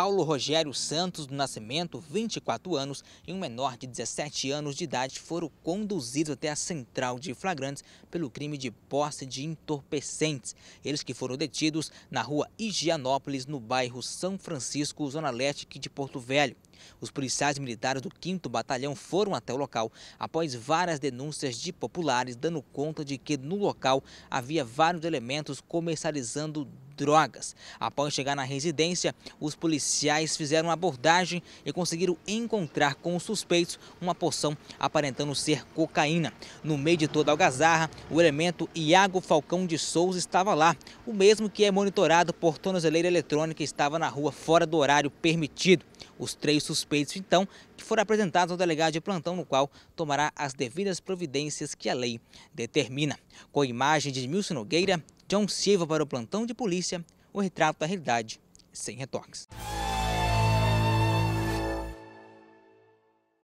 Paulo Rogério Santos do Nascimento, 24 anos, e um menor de 17 anos de idade foram conduzidos até a central de flagrantes pelo crime de posse de entorpecentes. Eles que foram detidos na rua Higienópolis, no bairro São Francisco, Zona Leste aqui de Porto Velho. Os policiais militares do 5 Batalhão foram até o local após várias denúncias de populares, dando conta de que no local havia vários elementos comercializando drogas. Após chegar na residência, os policiais fizeram uma abordagem e conseguiram encontrar com os suspeitos uma porção aparentando ser cocaína. No meio de toda a algazarra, o elemento Iago Falcão de Souza estava lá, o mesmo que é monitorado por tornozeleira eletrônica estava na rua fora do horário permitido. Os três suspeitos, então, que foram apresentados ao delegado de plantão, no qual tomará as devidas providências que a lei determina. Com a imagem de Milson Nogueira, John Silva para o plantão de polícia, o retrato da realidade sem retoques.